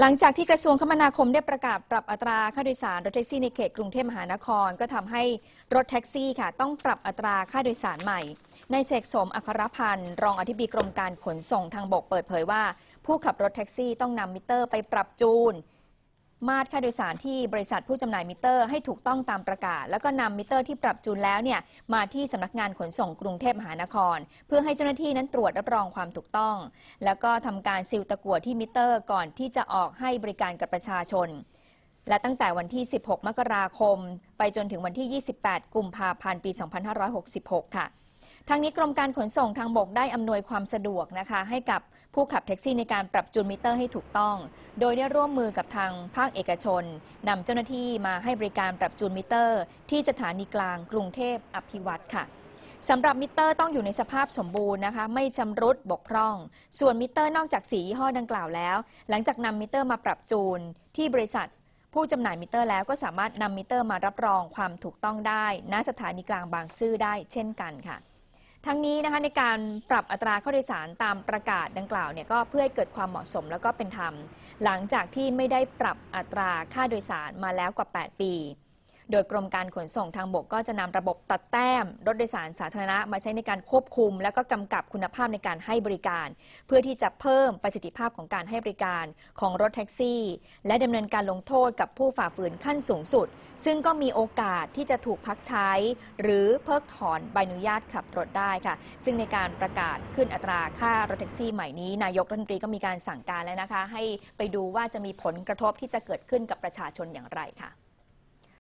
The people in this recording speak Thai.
หลังจากที่กระทรวงคมนาคมได้ประกาศปรับอัตราค่าโดยสารรถแท็กซี่ในเขตกรุงเทพมหานคร ก็ทำให้รถแท็กซี่ค่ะ ต้องปรับอัตราค่าโดยสารใหม่ ในเสกสมอัครพันธ์รองอธิบดีกรมการขนส่งทางบกเปิดเผยว่า ผู้ขับรถแท็กซี่ต้องนำมิเตอร์ไปปรับจูนมาตรค่าโดยสารที่บริษัทผู้จำหน่ายมิเตอร์ให้ถูกต้องตามประกาศ แล้วก็นำมิเตอร์ที่ปรับจูนแล้วเนี่ยมาที่สำนักงานขนส่งกรุงเทพมหานคร เพื่อให้เจ้าหน้าที่นั้นตรวจรับรองความถูกต้อง แล้วก็ทำการซิลตะกั่วที่มิเตอร์ก่อนที่จะออกให้บริการกับประชาชน และตั้งแต่วันที่ 16 มกราคม ไปจนถึงวันที่ 28 กุมภาพันธ์ปี 2566 ค่ะทั้งนี้กรมการขนส่งทางบกได้อำนวยความสะดวกนะคะ ให้กับผู้ขับแท็กซี่ในการปรับจูนมิเตอร์ให้ถูกต้อง โดยได้ร่วมมือกับทางภาคเอกชนนำเจ้าหน้าที่มาให้บริการปรับจูนมิเตอร์ ที่สถานีกลางกรุงเทพอภิวัตรค่ะสำหรับมิเตอร์ต้องอยู่ในสภาพสมบูรณ์นะคะ ไม่ชำรุดบกพร่อง ส่วนมิเตอร์นอกจากสียี่ห้อดังกล่าวแล้ว หลังจากนำมิเตอร์มาปรับจูนที่บริษัทผู้จำหน่ายมิเตอร์แล้วก็สามารถนำมิเตอร์มารับรองความถูกต้องได้ ณสถานีกลางบางซื่อได้เช่นกันค่ะทั้งนี้นะคะในการปรับอัตราข้าโดยสารตามประกาศดังกล่าวเนี่ยก็เพื่อให้เกิดความเหมาะสมแล้วก็เป็นธรรมหลังจากที่ไม่ได้ปรับอัตราค่าโดยสารมาแล้วกว่า 8 ปีโดยกรมการขนส่งทางบกก็จะนำระบบตัดแต้ม รถโดยสารสาธารณะมาใช้ในการควบคุม และก็กำกับคุณภาพในการให้บริการ เพื่อที่จะเพิ่มประสิทธิภาพของการให้บริการของรถแท็กซี่ และดำเนินการลงโทษกับผู้ฝ่าฝืนขั้นสูงสุด ซึ่งก็มีโอกาสที่จะถูกพักใช้ หรือเพิกถอนใบอนุญาตขับรถได้ค่ะ ซึ่งในการประกาศขึ้นอัตราค่ารถแท็กซี่ใหม่นี้ นายกรัฐมนตรีก็มีการสั่งการแล้วนะคะ ให้ไปดูว่าจะมีผลกระทบที่จะเกิดขึ้นกับประชาชนอย่างไรค่ะ